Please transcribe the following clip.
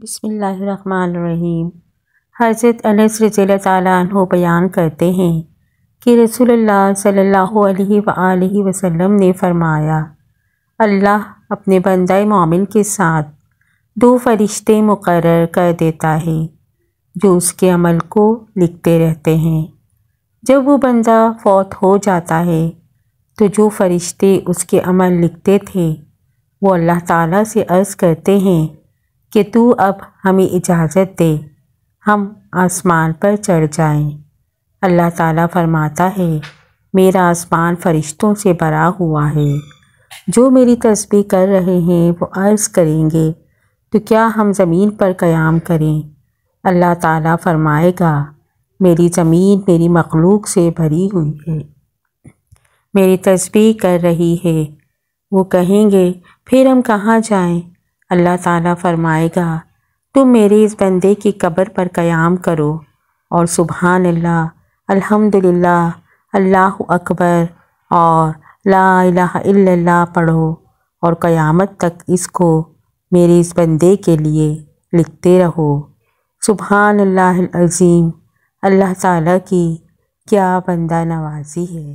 बसमीम हज़रत अनस रज़ी तु बयान करते हैं कि रसूल सल्ला वसम ने फ़रमाया अल्लाह अपने बंदा मामिल के साथ दो फरिश्ते मुकर कर देता है जो उसके अमल को लिखते रहते हैं जब वो बंदा फौत हो जाता है तो जो फरिश्ते उसके अमल लिखते थे वो अल्लाह ताला से अर्ज़ करते हैं कि तू अब हमें इजाज़त दे हम आसमान पर चढ़ जाएं। अल्लाह ताला फरमाता है मेरा आसमान फरिश्तों से भरा हुआ है जो मेरी तस्वीर कर रहे हैं वो अर्ज़ करेंगे तो क्या हम ज़मीन पर क़याम करें अल्लाह ताला फरमाएगा मेरी ज़मीन मेरी मखलूक से भरी हुई है मेरी तस्वीर कर रही है वो कहेंगे फिर हम कहाँ जाएं? अल्लाह ताला फरमाएगा तुम मेरे इस बंदे की कब्र पर क़याम करो और सुबहान अल्लाह अल्हम्दुलिल्लाह अल्लाह अकबर और ला इलाहा इल्लल्लाह पढ़ो और क़यामत तक इसको मेरे इस बंदे के लिए लिखते रहो सुबहान अल्लाह अज़ीम अल्लाह ताला की क्या बंदा नवाजी है